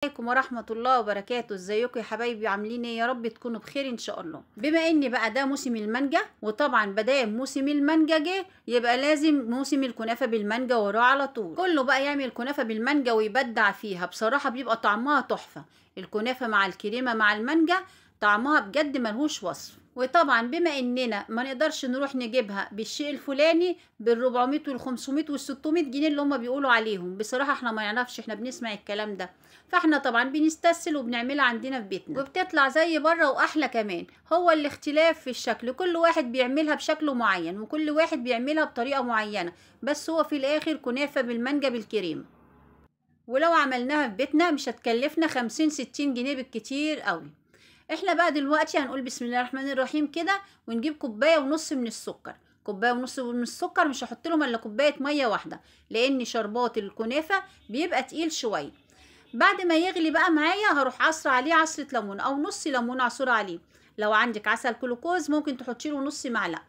السلام عليكم ورحمة الله وبركاته ازيكم يا حبايبي عاملين ايه يا رب تكونوا بخير ان شاء الله بما ان بقى ده موسم المانجا وطبعا بداية موسم المانجا جه يبقى لازم موسم الكنافة بالمانجا وراه على طول كله بقى يعمل كنافة بالمانجا ويبدع فيها بصراحة بيبقى طعمها تحفة الكنافة مع الكريمة مع المانجا طعمها بجد ملهوش وصف وطبعا بما اننا ما نقدرش نروح نجيبها بالشيء الفلاني بال400 وال500 وال600 جنيه اللي هما بيقولوا عليهم بصراحه احنا ما نعرفش احنا بنسمع الكلام ده فاحنا طبعا بنستسهل وبنعملها عندنا في بيتنا وبتطلع زي بره واحلى كمان هو الاختلاف في الشكل كل واحد بيعملها بشكل معين وكل واحد بيعملها بطريقه معينه بس هو في الاخر كنافه بالمانجا بالكريمه ولو عملناها في بيتنا مش هتكلفنا 50 60 جنيه بالكتير قوي احنا بقى دلوقتي هنقول بسم الله الرحمن الرحيم كده ونجيب كوبايه ونص من السكر كوبايه ونص من السكر مش هحط لهم الا كوبايه ميه واحده لان شربات الكنافه بيبقى تقيل شويه بعد ما يغلي بقى معايا هروح عصر عليه عصره ليمون او نص ليمون عصور عليه لو عندك عسل كلوكوز ممكن تحطي له نص معلقه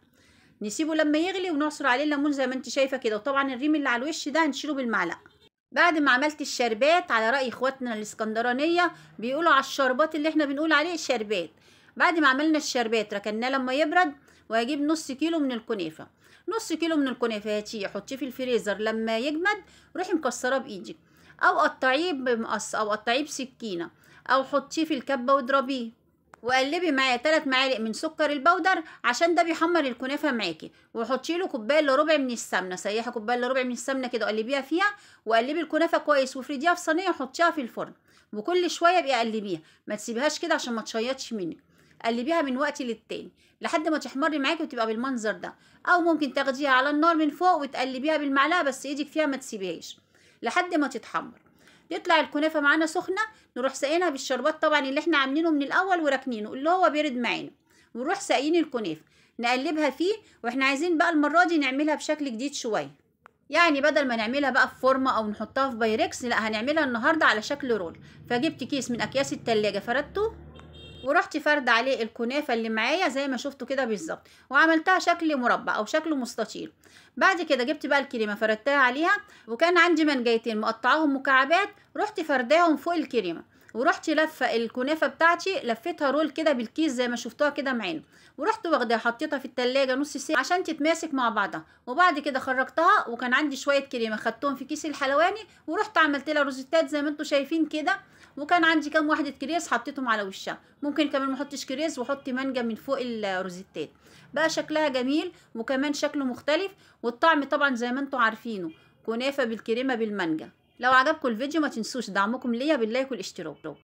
نسيبه لما يغلي ونعصر عليه الليمون زي ما انت شايفه كده وطبعا الريم اللي على الوش ده هنشيله بالمعلقه بعد ما عملت الشربات على رأي اخواتنا الاسكندرانية بيقولوا على الشربات اللي احنا بنقول عليه الشربات بعد ما عملنا الشربات ركناه لما يبرد وهجيب نص كيلو من الكنافة نص كيلو من الكنافة هاتيه حطيه في الفريزر لما يجمد روحي مكسراه بايدك او قطعيه بمقص او قطعيه بسكينة او حطيه في الكبة واضربيه وقلبي معايا ثلاث معالق من سكر البودر عشان ده بيحمر الكنافه معاكي وحطي له كوبايه لربع ربع من السمنه سيحي كوبايه لربع ربع من السمنه كده وقلبيها فيها وقلبي الكنافه كويس وافرديها في صينيه وحطيها في الفرن وكل شويه ابقي قلبيها ما تسيبيهاش كده عشان ما تشيطش منك قلبيها من وقت للتاني لحد ما تحمر معاكي وتبقى بالمنظر ده او ممكن تاخديها على النار من فوق وتقلبيها بالمعلقه بس ايدك فيها ما تسيبيهاش لحد ما تتحمر يطلع الكنافه معانا سخنه نروح ساقينها بالشربات طبعا اللي احنا عاملينه من الاول وراكنينه اللي هو بيرد معانا ونروح ساقين الكنافه نقلبها فيه واحنا عايزين بقى المره دي نعملها بشكل جديد شويه يعني بدل ما نعملها بقى في فورمه او نحطها في بايركس لا هنعملها النهارده على شكل رول فجبت كيس من اكياس التلاجة فردته ورحت فرد عليه الكنافة اللي معايا زي ما شفتوا كده بالظبط وعملتها شكل مربع او شكل مستطيل بعد كده جبت بقى الكريمة فردتها عليها وكان عندي منجيتين مقطعاهم مكعبات رحت فرداهم فوق الكريمة ورحت لفه الكنافه بتاعتي لفيتها رول كده بالكيس زي ما شفتوها كده معانا ورحت واخداها حطيتها في التلاجة نص ساعه عشان تتماسك مع بعضها وبعد كده خرجتها وكان عندي شويه كريمه خدتهم في كيس الحلواني ورحت عملت لها روزيتات زي ما انتم شايفين كده وكان عندي كام واحده كريز حطيتهم على وشها ممكن كمان ما احطش كريز واحط مانجا من فوق الروزيتات بقى شكلها جميل وكمان شكله مختلف والطعم طبعا زي ما انتم عارفينه كنافه بالكريمه بالمانجا لو عجبكم الفيديو ما تنسوش دعمكم ليا باللايك والاشتراك